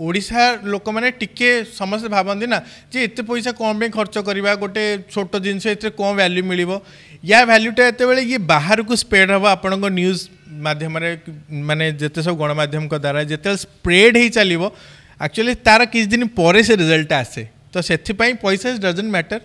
ओडार लोक मैंने टी समे भावती ना जे एत पैसा कौन पे खर्च करवा गोटे छोट जिन कौन भैल्यू मिल या भैल्यूटा ये बेले ये बाहर को स्प्रेड हम आपण न्यूज मध्यम मानने जिते सब गणमाम द्वारा जिते स्प्रेड हो चल एक्चुअली तार किसी दिन पर रिजल्ट आसे तो से पैसा इज डजेंट मैटर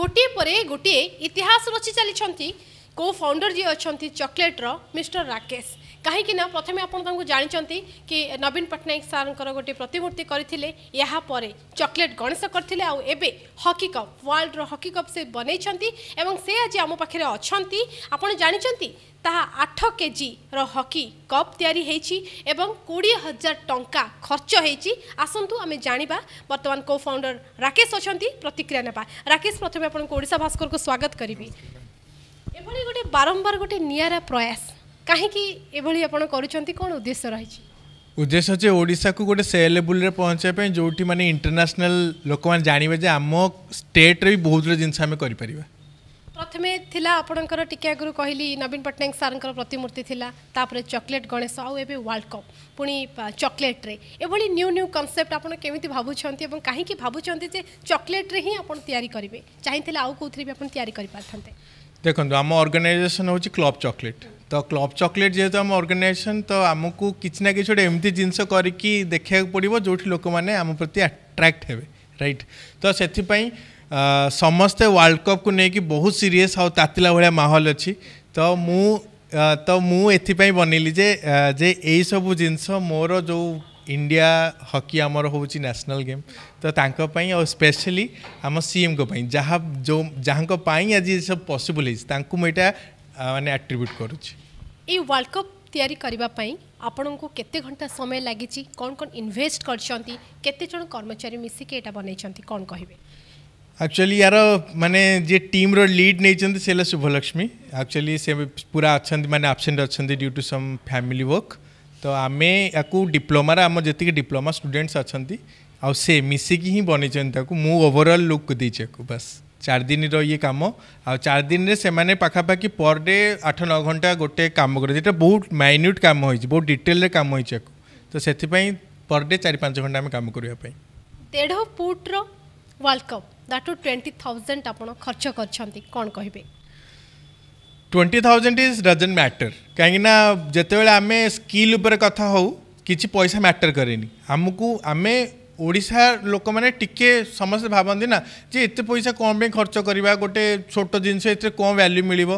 गोटे गोटे इतिहास रचि चलती को फाउंडर जी अच्छा चकोलेट्र मिस्टर राकेश କାହିଁକିନା ପ୍ରଥମେ ଆପଣ ତାଙ୍କୁ ଜାଣିଛନ୍ତି କି ନବୀନ ପଟ୍ଟନାୟକ ସାର୍ଙ୍କର ଗୋଟିଏ ପ୍ରତିମୂର୍ତ୍ତି କରିଥିଲେ ଏହାପରେ ଚକୋଲେଟ୍ ଗଣେଶ କରିଥିଲେ ଆଉ ଏବେ ହକି କପ୍ ୱାର୍ଲଡ଼ର ହକି କପ୍ ସେ ବନେଇଛନ୍ତି ଏବଂ ସେ ଆଜି ଆମ ପାଖରେ ଅଛନ୍ତି ଆପଣ ଜାଣିଛନ୍ତି ତାହା ଆଠ କେଜିର ହକି କପ୍ ତିଆରି ହେଇଛି ଏବଂ କୋଡ଼ିଏ ହଜାର ଟଙ୍କା ଖର୍ଚ୍ଚ ହେଇଛି ଆସନ୍ତୁ ଆମେ ଜାଣିବା ବର୍ତ୍ତମାନ କୋ ଫାଉଣ୍ଡର ରାକେଶ ଅଛନ୍ତି ପ୍ରତିକ୍ରିୟା ନେବା ରାକେଶ ପ୍ରଥମେ ଆପଣଙ୍କୁ ଓଡ଼ିଶା ଭାସ୍କରକୁ ସ୍ୱାଗତ କରିବି ଏଭଳି ଗୋଟେ ବାରମ୍ବାର ଗୋଟେ ନିଆରା ପ୍ରୟାସ କାହିଁକି ଏଭଳି ଆପଣ କରୁଛନ୍ତି କ'ଣ ଉଦ୍ଦେଶ୍ୟ ରହିଛି ଉଦ୍ଦେଶ୍ୟ ଯେ ଓଡ଼ିଶାକୁ ଗୋଟେ ସେଲେବୁଲ୍ରେ ପହଞ୍ଚିବା ପାଇଁ ଯେଉଁଠି ମାନେ ଇଣ୍ଟରନ୍ୟାସନାଲ୍ ଲୋକମାନେ ଜାଣିବେ ଯେ ଆମ ଷ୍ଟେଟ୍ରେ ବି ବହୁତ ଗୁଡ଼ିଏ ଜିନିଷ ଆମେ କରିପାରିବା ପ୍ରଥମେ ଥିଲା ଆପଣଙ୍କର ଟିକେ ଆଗରୁ କହିଲି ନବୀନ ପଟ୍ଟନାୟକ ସାର୍ଙ୍କର ପ୍ରତିମୂର୍ତ୍ତି ଥିଲା ତାପରେ ଚକୋଲେଟ୍ ଗଣେଶ ଆଉ ଏବେ ୱାର୍ଲଡ କପ୍ ପୁଣି ଚକୋଲେଟ୍ରେ ଏଭଳି ନ୍ୟୁ ନ୍ୟୁ କନସେପ୍ଟ ଆପଣ କେମିତି ଭାବୁଛନ୍ତି ଏବଂ କାହିଁକି ଭାବୁଛନ୍ତି ଯେ ଚକୋଲେଟ୍ରେ ହିଁ ଆପଣ ତିଆରି କରିବେ ଚାହିଁଥିଲେ ଆଉ କେଉଁଥିରେ ବି ଆପଣ ତିଆରି କରିପାରିଥାନ୍ତେ ଦେଖନ୍ତୁ ଆମ ଅର୍ଗାନାଇଜେସନ୍ ହେଉଛି କ୍ଲବ୍ ଚକୋଲେଟ୍ ତ କ୍ଲବ୍ ଚକୋଲେଟ୍ ଯେହେତୁ ଆମ ଅର୍ଗାନାଇଜେସନ୍ ତ ଆମକୁ କିଛି ନା କିଛି ଗୋଟେ ଏମିତି ଜିନିଷ କରିକି ଦେଖେଇବାକୁ ପଡ଼ିବ ଯେଉଁଠି ଲୋକମାନେ ଆମ ପ୍ରତି ଆଟ୍ରାକ୍ଟ ହେବେ ରାଇଟ୍ ତ ସେଥିପାଇଁ ସମସ୍ତେ ୱାର୍ଲଡ଼ କପ୍କୁ ନେଇକି ବହୁତ ସିରିୟସ୍ ଆଉ ତାତିଲା ଭଳିଆ ମାହୋଲ ଅଛି ତ ମୁଁ ତ ମୁଁ ଏଥିପାଇଁ ବନେଇଲି ଯେ ଯେ ଏଇସବୁ ଜିନିଷ ମୋର ଯେଉଁ ଇଣ୍ଡିଆ ହକି ଆମର ହେଉଛି ନ୍ୟାସନାଲ୍ ଗେମ୍ ତ ତାଙ୍କ ପାଇଁ ଆଉ ସ୍ପେଶିଆଲି ଆମ ସିଏମ୍ଙ୍କ ପାଇଁ ଯାହା ଯେଉଁ ଯାହାଙ୍କ ପାଇଁ ଆଜି ଏସବୁ ପସିବୁଲ୍ ହେଇଛି ତାଙ୍କୁ ମୁଁ ଏଇଟା माने एट्रिब्यूट करूछि वर्ल्ड कप तयारी आपण को केते घंटा समय लगी कौन कोन कोन इन्वेस्ट करछंती कर्मचारी मिसि के एटा बनै छंती कोन एक्चुअली यार माने जे टीम रो लीड नै छंती शुभलक्ष्मी एक्चुअली से पूरा अछंती मानते एब्सेंट अछंती due to some family work तो आम या डिप्लोमार आम जी डिप्लोमा स्टूडेंट्स अच्छा आउ से मिसिकी ही बनई मु ओवरऑल लुक दे बस चार दिन रे कम आार दिन में पखापाखि पर डे आठ नौ घंटा गोटे कम कर बहुत माइन्यूट कम हो बहुत डिटेल कम हो तो से पर डे चार पाँच घंटा आम कम करने देढ़ फुट्र world cup that twenty thousand आप खर्च कर twenty thousand is doesn't matter कहीं जिते आम स्किल कथ हो कि पैसा मैटर कैनी आमको आम ଓଡ଼ିଶା ଲୋକମାନେ ଟିକେ ସମସ୍ତେ ଭାବନ୍ତି ନା ଯେ ଏତେ ପଇସା କ'ଣ ପାଇଁ ଖର୍ଚ୍ଚ କରିବା ଗୋଟେ ଛୋଟ ଜିନିଷ ଏଥିରେ କ'ଣ ଭ୍ୟାଲ୍ୟୁ ମିଳିବ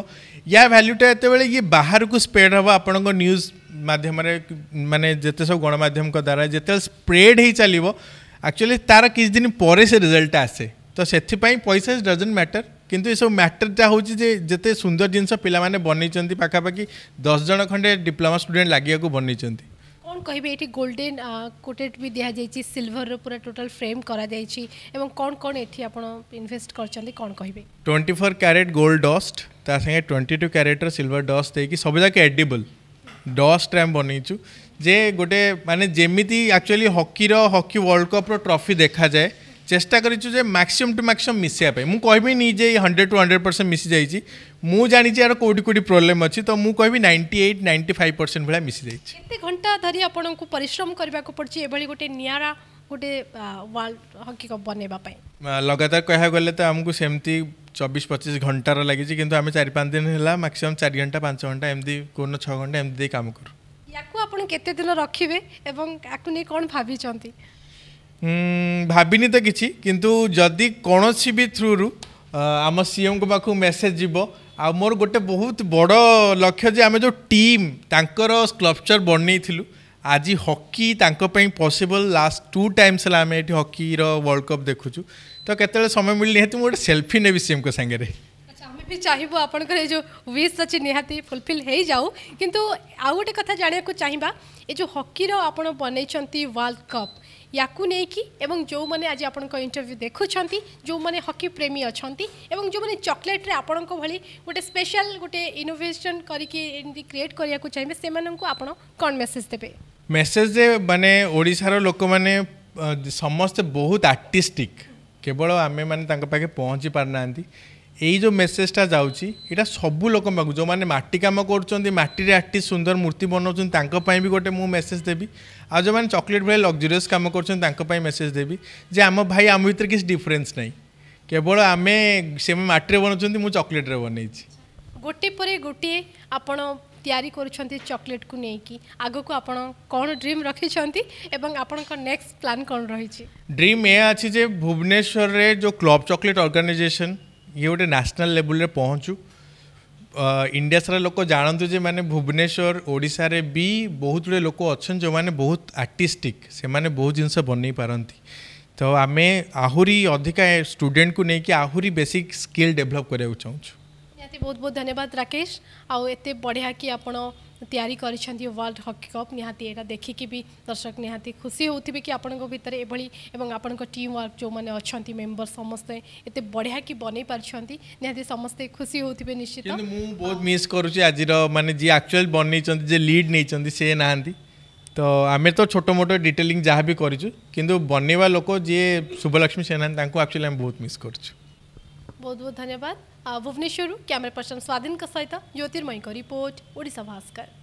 ୟା ଭ୍ୟାଲ୍ୟୁଟା ଯେତେବେଳେ ଇଏ ବାହାରକୁ ସ୍ପ୍ରେଡ୍ ହେବ ଆପଣଙ୍କ ନ୍ୟୁଜ୍ ମାଧ୍ୟମରେ ମାନେ ଯେତେ ସବୁ ଗଣମାଧ୍ୟମଙ୍କ ଦ୍ୱାରା ଯେତେବେଳେ ସ୍ପ୍ରେଡ୍ ହେଇ ଚାଲିବ ଆକ୍ଚୁଆଲି ତା'ର କିଛି ଦିନ ପରେ ସେ ରେଜଲ୍ଟଟା ଆସେ ତ ସେଥିପାଇଁ ପଇସା ଡଜେଣ୍ଟ ମ୍ୟାଟର କିନ୍ତୁ ଏସବୁ ମ୍ୟାଟରଟା ହେଉଛି ଯେ ଯେତେ ସୁନ୍ଦର ଜିନିଷ ପିଲାମାନେ ବନେଇଛନ୍ତି ପାଖାପାଖି ଦଶ ଜଣ ଖଣ୍ଡେ ଡିପ୍ଲୋମା ଷ୍ଟୁଡେଣ୍ଟ ଲାଗିବାକୁ ବନେଇଛନ୍ତି କ'ଣ କହିବେ ଏଠି ଗୋଲ୍ଡେନ୍ କୋଟେଟ୍ ବି ଦିଆଯାଇଛି ସିଲଭରର ପୁରା ଟୋଟାଲ୍ ଫ୍ରେମ୍ କରାଯାଇଛି ଏବଂ କ'ଣ କ'ଣ ଏଠି ଆପଣ ଇନଭେଷ୍ଟ କରିଛନ୍ତି କ'ଣ କହିବେ twenty four carat gold dust ତା ସାଙ୍ଗେ ଟ୍ୱେଣ୍ଟି ଟୁ କ୍ୟାରେଟ୍ର ସିଲଭର ଡଷ୍ଟ ଦେଇକି ସବୁଯାକ ଏଡିବଲ୍ ଡଷ୍ଟରେ ଆମେ ବନେଇଛୁ ଯେ ଗୋଟେ ମାନେ ଯେମିତି ଆକ୍ଚୁଆଲି ହକିର ହକି ୱାର୍ଲଡ଼ କପ୍ର ଟ୍ରଫି ଦେଖାଯାଏ চেষ্টা করেছু যে ম্যাক্সিমম টু ম্যাক্সিমম মিশিয়া পাই ମୁଁ କହିବିନି ଯେ ହଣ୍ଡ୍ରେଡ଼୍ ଟୁ ହଣ୍ଡ୍ରେଡ଼୍ ପରସେଣ୍ଟ ମିଶିଯାଇଛି ମୁଁ ଜାଣିଛି ଆର କେଉଁଠି କେଉଁଠି ପ୍ରୋବ୍ଲେମ୍ ଅଛି ତ ମୁଁ କହିବି ninety eight ninety five percent ଭଳିଆ ମିଶିଯାଇଛି କେତେ ଘଣ୍ଟା ଧରି ଆପଣଙ୍କୁ ପରିଶ୍ରମ କରିବାକୁ ପଡ଼ୁଛି ଏଭଳି ଗୋଟେ ନିଆରା ଗୋଟେ ୱାର୍ଲଡ ହକି କପ୍ ବନେଇବା ପାଇଁ ଲଗାତାର କହିବାକୁ ଗଲେ ତ ଆମକୁ ସେମିତି ଚବିଶ ପଚିଶ ଘଣ୍ଟାର ଲାଗିଛି କିନ୍ତୁ ଆମେ ଚାରି ପାଞ୍ଚ ଦିନ ହେଲା ମ୍ୟାକ୍ସିମମ୍ ଚାରି ଘଣ୍ଟା ପାଞ୍ଚ ଘଣ୍ଟା ଏମିତି କେଉଁଦିନ ଛଅ ଘଣ୍ଟା ଏମିତି ଦେଇ କାମ କରୁ ୟାକୁ ଆପଣ କେତେ ଦିନ ରଖିବେ ଏବଂ ୟାକୁ ନେଇ କ'ଣ ଭାବିଛନ୍ତି ଭାବିନି ତ କିଛି କିନ୍ତୁ ଯଦି କୌଣସି ବି ଥ୍ରୁରୁ ଆମ ସିଏମ୍ଙ୍କ ପାଖକୁ ମେସେଜ୍ ଯିବ ଆଉ ମୋର ଗୋଟେ ବହୁତ ବଡ଼ ଲକ୍ଷ୍ୟ ଯେ ଆମେ ଯେଉଁ ଟିମ୍ ତାଙ୍କର ସ୍କଲ୍ପଚର୍ ବନେଇଥିଲୁ ଆଜି ହକି ତାଙ୍କ ପାଇଁ ପସିବଲ୍ ଲାଷ୍ଟ ଟୁ ଟାଇମ୍ସ ହେଲା ଆମେ ଏଠି ହକିର ୱାର୍ଲଡ଼ କପ୍ ଦେଖୁଛୁ ତ କେତେବେଳେ ସମୟ ମିଳିନି ନିହାତି ମୁଁ ଗୋଟେ ସେଲ୍ଫି ନେବି ସିଏମ୍ଙ୍କ ସାଙ୍ଗରେ ବି ଚାହିଁବୁ ଆପଣଙ୍କର ଏ ଯେଉଁ ୱିସ୍ ଅଛି ନିହାତି ଫୁଲଫିଲ୍ ହେଇଯାଉ କିନ୍ତୁ ଆଉ ଗୋଟେ କଥା ଜାଣିବାକୁ ଚାହିଁବା ଏ ଯେଉଁ ହକିର ଆପଣ ବନେଇଛନ୍ତି ୱାର୍ଲଡ଼ କପ୍ ୟାକୁ ନେଇକି ଏବଂ ଯେଉଁମାନେ ଆଜି ଆପଣଙ୍କ ଇଣ୍ଟରଭ୍ୟୁ ଦେଖୁଛନ୍ତି ଯେଉଁମାନେ ହକି ପ୍ରେମୀ ଅଛନ୍ତି ଏବଂ ଯେଉଁମାନେ ଚକୋଲେଟ୍ରେ ଆପଣଙ୍କ ଭଳି ଗୋଟେ ସ୍ପେଶାଲ ଗୋଟେ ଇନୋଭେସନ୍ କରିକି ଏମିତି କ୍ରିଏଟ୍ କରିବାକୁ ଚାହିଁବେ ସେମାନଙ୍କୁ ଆପଣ କ'ଣ ମେସେଜ ଦେବେ ମେସେଜ ମାନେ ଓଡ଼ିଶାର ଲୋକମାନେ ସମସ୍ତେ ବହୁତ ଆର୍ଟିଷ୍ଟିକ୍ କେବଳ ଆମେମାନେ ତାଙ୍କ ପାଖେ ପହଞ୍ଚି ପାରୁନାହାନ୍ତି এই যে মেসেজটা যাচ্ছি এটা সবু লোক পাখু যে মাটি কাম করছেন মাটির আর্টিস্ট সুন্দর মূর্তি বনাউছেন তাঁপাই গোটে মু মেসেজ দেবি আর যে চকলেট ভাই লক্জুরিয়স কাম করছেন তাঁপাই মেসেজ দেবি যে আম ভাই আম ভিতরে কিছু ডিফরেন্স নাই কেবল আমি সে মাটি বনাউছেন মু চকলেট বনাইছি গোটে পরে গোটিয়ে আপনার তৈরি করছেন চকলেট কু নেইকি আগকু আপনার কোন ড্রিম রাখিছেন এবং আপনার নেক্সট প্ল্যান কোন রয়েছে ড্রিম এ আছে যে ভুবনেশ্বরের যে ক্লব চকলেট অর্গানাইজেসন ये गोटे नेशनल लेवल रे पहुँचू इंडिया सारा लोक जानतु जे माने भुवनेश्वर ओडिशा रे भी बहुत गुड़े लोक अच्छे जो मैंने बहुत आर्टिस्टिक से माने बहुत जिनस बन पारती तो आम आहुरी अधिका स्टूडेंट को लेकिन आहुरी बेसिक स्किल डेवलप कराइक चाहूँ ନିହାତି ବହୁତ ବହୁତ ଧନ୍ୟବାଦ ରାକେଶ ଆଉ ଏତେ ବଢ଼ିଆ କି ଆପଣ ତିଆରି କରିଛନ୍ତି ୱାର୍ଲଡ ହକି କପ୍ ନିହାତି ଏଇଟା ଦେଖିକି ବି ଦର୍ଶକ ନିହାତି ଖୁସି ହେଉଥିବେ କି ଆପଣଙ୍କ ଭିତରେ ଏଭଳି ଏବଂ ଆପଣଙ୍କ ଟିମ୍ ୱାର୍କ ଯେଉଁମାନେ ଅଛନ୍ତି ମେମ୍ବର ସମସ୍ତେ ଏତେ ବଢ଼ିଆ କି ବନେଇ ପାରିଛନ୍ତି ନିହାତି ସମସ୍ତେ ଖୁସି ହେଉଥିବେ ନିଶ୍ଚିତ ମୁଁ ବହୁତ ମିସ୍ କରୁଛି ଆଜିର ମାନେ ଯିଏ ଆକ୍ଚୁଆଲି ବନେଇଛନ୍ତି ଯେ ଲିଡ୍ ନେଇଛନ୍ତି ସେ ନାହାନ୍ତି ତ ଆମେ ତ ଛୋଟ ମୋଟ ଡିଟେଲିଂ ଯାହା ବି କରିଛୁ କିନ୍ତୁ ବନେଇବା ଲୋକ ଯିଏ ଶୁଭଲକ୍ଷ୍ମୀ ସେନାହାନ୍ତି ତାଙ୍କୁ ଆକ୍ଚୁଆଲି ଆମେ ବହୁତ ମିସ୍ କରୁଛୁ बहुत बहुत धन्यवाद भुवनेश्वर कैमरा पर्सन स्वाधीन सहित ज्योतिर्मयी रिपोर्ट ओडिशा भास्कर